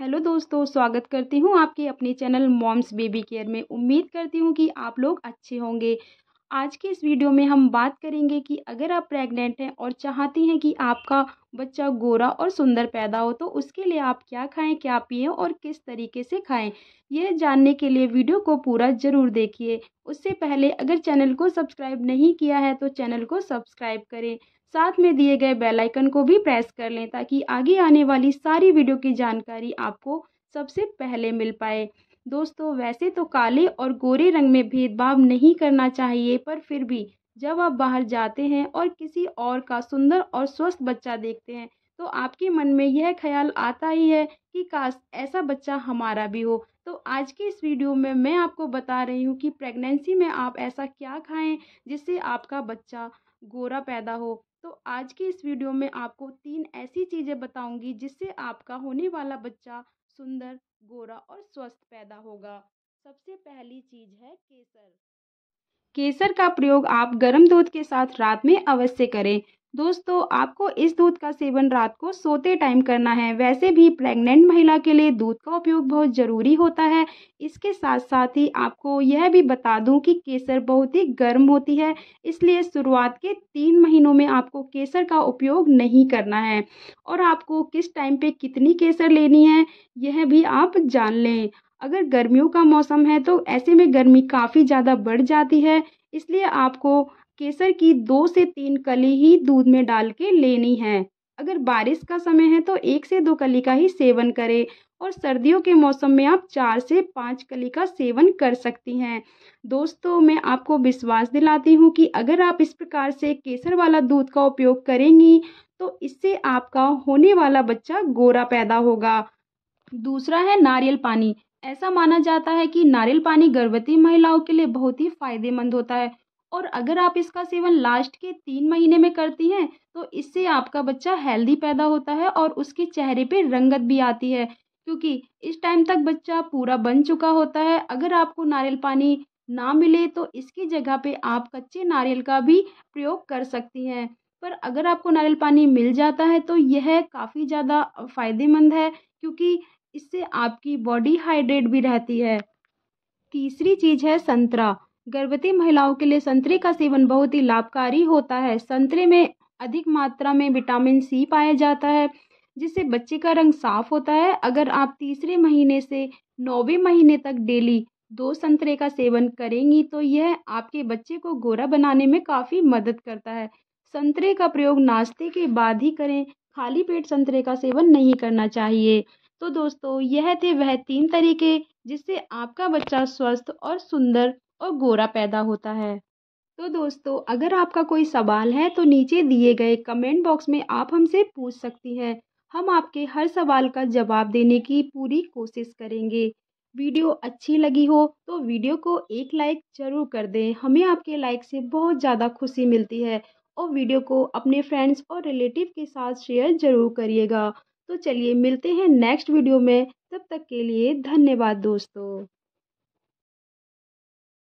hello दोस्तों स्वागत करती हूँ आपके अपने चैनल मॉम्स बेबी केयर में उम्मीद करती हूँ कि आप लोग अच्छे होंगे आज के इस वीडियो में हम बात करेंगे कि अगर आप प्रेग्नेंट हैं और चाहती हैं कि आपका बच्चा गोरा और सुंदर पैदा हो तो उसके लिए आप क्या खाएं क्या पिएं और किस तरीके से खाएं यह जानने के लिए वीडियो को पूरा ज़रूर देखिए उससे पहले अगर चैनल को सब्सक्राइब नहीं किया है तो चैनल को सब्सक्राइब करें साथ में दिए गए बेल आइकन को भी प्रेस कर लें ताकि आगे आने वाली सारी वीडियो की जानकारी आपको सबसे पहले मिल पाए दोस्तों वैसे तो काले और गोरे रंग में भेदभाव नहीं करना चाहिए पर फिर भी जब आप बाहर जाते हैं और किसी और का सुंदर और स्वस्थ बच्चा देखते हैं तो आपके मन में यह ख्याल आता ही है कि काश ऐसा बच्चा हमारा भी हो तो आज के इस वीडियो में मैं आपको बता रही हूँ कि प्रेगनेंसी में आप ऐसा क्या खाएं जिससे आपका बच्चा गोरा पैदा हो तो आज के इस वीडियो में आपको तीन ऐसी चीज़ें बताऊंगी जिससे आपका होने वाला बच्चा सुंदर गोरा और स्वस्थ पैदा होगा सबसे पहली चीज़ है केसर केसर का प्रयोग आप गर्म दूध के साथ रात में अवश्य करें दोस्तों आपको इस दूध का सेवन रात को सोते टाइम करना है वैसे भी प्रेग्नेंट महिला के लिए दूध का उपयोग बहुत ज़रूरी होता है इसके साथ साथ ही आपको यह भी बता दूं कि केसर बहुत ही गर्म होती है इसलिए शुरुआत के तीन महीनों में आपको केसर का उपयोग नहीं करना है और आपको किस टाइम पे कितनी केसर लेनी है यह भी आप जान लें अगर गर्मियों का मौसम है तो ऐसे में गर्मी काफ़ी ज़्यादा बढ़ जाती है इसलिए आपको केसर की दो से तीन कली ही दूध में डाल के लेनी है अगर बारिश का समय है तो एक से दो कली का ही सेवन करें और सर्दियों के मौसम में आप चार से पाँच कली का सेवन कर सकती हैं दोस्तों मैं आपको विश्वास दिलाती हूँ कि अगर आप इस प्रकार से केसर वाला दूध का उपयोग करेंगी तो इससे आपका होने वाला बच्चा गोरा पैदा होगा दूसरा है नारियल पानी ऐसा माना जाता है कि नारियल पानी गर्भवती महिलाओं के लिए बहुत ही फायदेमंद होता है और अगर आप इसका सेवन लास्ट के तीन महीने में करती हैं तो इससे आपका बच्चा हेल्दी पैदा होता है और उसके चेहरे पे रंगत भी आती है क्योंकि इस टाइम तक बच्चा पूरा बन चुका होता है अगर आपको नारियल पानी ना मिले तो इसकी जगह पे आप कच्चे नारियल का भी प्रयोग कर सकती हैं पर अगर आपको नारियल पानी मिल जाता है तो यह काफ़ी ज़्यादा फ़ायदेमंद है क्योंकि इससे आपकी बॉडी हाइड्रेट भी रहती है तीसरी चीज़ है संतरा गर्भवती महिलाओं के लिए संतरे का सेवन बहुत ही लाभकारी होता है संतरे में अधिक मात्रा में विटामिन सी पाया जाता है जिससे बच्चे का रंग साफ होता है अगर आप तीसरे महीने से नौवे महीने तक डेली दो संतरे का सेवन करेंगी तो यह आपके बच्चे को गोरा बनाने में काफ़ी मदद करता है संतरे का प्रयोग नाश्ते के बाद ही करें खाली पेट संतरे का सेवन नहीं करना चाहिए तो दोस्तों यह थे वह तीन तरीके जिससे आपका बच्चा स्वस्थ और सुंदर और गोरा पैदा होता है तो दोस्तों अगर आपका कोई सवाल है तो नीचे दिए गए कमेंट बॉक्स में आप हमसे पूछ सकती हैं हम आपके हर सवाल का जवाब देने की पूरी कोशिश करेंगे वीडियो अच्छी लगी हो तो वीडियो को एक लाइक ज़रूर कर दें हमें आपके लाइक से बहुत ज़्यादा खुशी मिलती है और वीडियो को अपने फ्रेंड्स और रिलेटिव के साथ शेयर ज़रूर करिएगा तो चलिए मिलते हैं नेक्स्ट वीडियो में तब तक के लिए धन्यवाद दोस्तों